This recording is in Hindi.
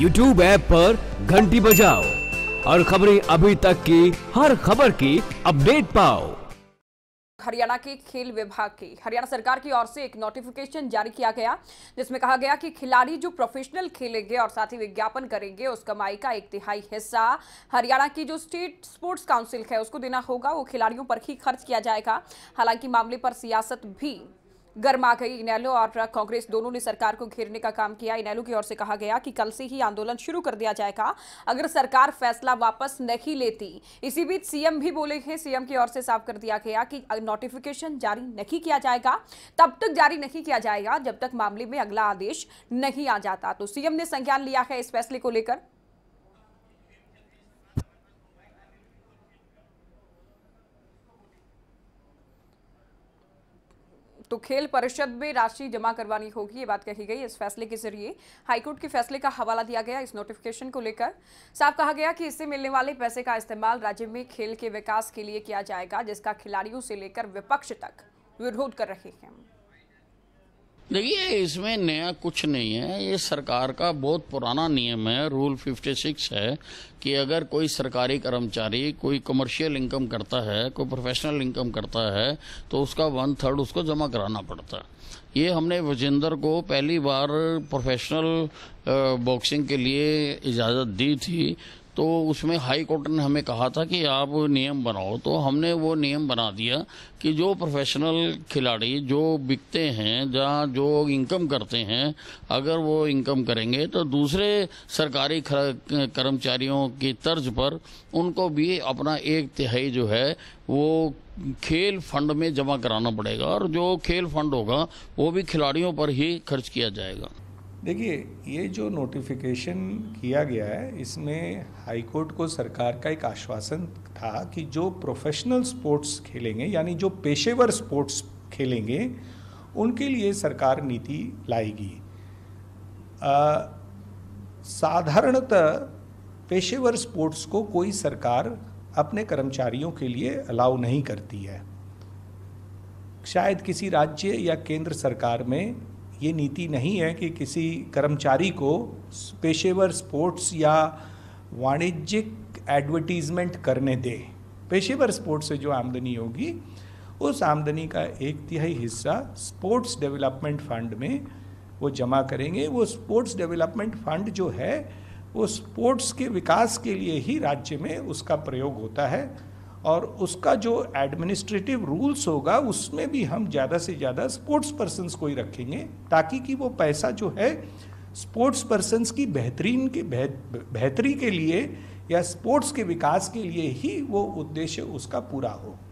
यूट्यूब ऐप पर घंटी बजाओ और खबरें अभी तक की हर खबर की अपडेट पाओ हरियाणा के खेल विभाग की हरियाणा सरकार की ओर से एक नोटिफिकेशन जारी किया गया जिसमें कहा गया कि खिलाड़ी जो प्रोफेशनल खेलेंगे और साथ ही विज्ञापन करेंगे उस कमाई का एक तिहाई हिस्सा हरियाणा की जो स्टेट स्पोर्ट्स काउंसिल है उसको देना होगा वो खिलाड़ियों पर ही खर्च किया जाएगा हालांकि मामले पर सियासत भी गर्मा गई इनैलो और कांग्रेस दोनों ने सरकार को घेरने का काम किया इनैलो की ओर से कहा गया कि कल से ही आंदोलन शुरू कर दिया जाएगा अगर सरकार फैसला वापस नहीं लेती इसी बीच सीएम भी बोले हैं सीएम की ओर से साफ कर दिया गया कि नोटिफिकेशन जारी नहीं किया जाएगा तब तक जारी नहीं किया जाएगा जब तक मामले में अगला आदेश नहीं आ जाता तो सीएम ने संज्ञान लिया है इस फैसले को लेकर तो खेल परिषद में राशि जमा करवानी होगी ये बात कही गई इस फैसले के जरिए हाईकोर्ट के फैसले का हवाला दिया गया इस नोटिफिकेशन को लेकर साफ कहा गया कि इससे मिलने वाले पैसे का इस्तेमाल राज्य में खेल के विकास के लिए किया जाएगा जिसका खिलाड़ियों से लेकर विपक्ष तक विरोध कर रहे हैं देखिए इसमें नया कुछ नहीं है ये सरकार का बहुत पुराना नियम है रूल 56 है कि अगर कोई सरकारी कर्मचारी कोई कमर्शियल इनकम करता है कोई प्रोफेशनल इनकम करता है तो उसका वन थर्ड उसको जमा कराना पड़ता है ये हमने वजेंद्र को पहली बार प्रोफेशनल बॉक्सिंग के लिए इजाज़त दी थी तो उसमें हाई कोर्ट ने हमें कहा था कि आप नियम बनाओ तो हमने वो नियम बना दिया कि जो प्रोफेशनल खिलाड़ी जो बिकते हैं जहाँ जो इनकम करते हैं अगर वो इनकम करेंगे तो दूसरे सरकारी कर्मचारियों की तर्ज पर उनको भी अपना एक तिहाई जो है वो खेल फंड में जमा कराना पड़ेगा और जो खेल फंड होगा वो भी खिलाड़ियों पर ही खर्च किया जाएगा देखिए ये जो नोटिफिकेशन किया गया है इसमें हाईकोर्ट को सरकार का एक आश्वासन था कि जो प्रोफेशनल स्पोर्ट्स खेलेंगे यानी जो पेशेवर स्पोर्ट्स खेलेंगे उनके लिए सरकार नीति लाएगी साधारणतः पेशेवर स्पोर्ट्स को कोई सरकार अपने कर्मचारियों के लिए अलाउ नहीं करती है शायद किसी राज्य या केंद्र सरकार में ये नीति नहीं है कि किसी कर्मचारी को पेशेवर स्पोर्ट्स या वाणिज्यिक एडवर्टीजमेंट करने दे पेशेवर स्पोर्ट्स से जो आमदनी होगी उस आमदनी का एक तिहाई हिस्सा स्पोर्ट्स डेवलपमेंट फंड में वो जमा करेंगे वो स्पोर्ट्स डेवलपमेंट फंड जो है वो स्पोर्ट्स के विकास के लिए ही राज्य में उसका प्रयोग होता है और उसका जो एडमिनिस्ट्रेटिव रूल्स होगा उसमें भी हम ज़्यादा से ज़्यादा स्पोर्ट्स पर्सनस को ही रखेंगे ताकि कि वो पैसा जो है स्पोर्ट्स पर्सनस की बेहतरीन के बेहतरी के लिए या स्पोर्ट्स के विकास के लिए ही वो उद्देश्य उसका पूरा हो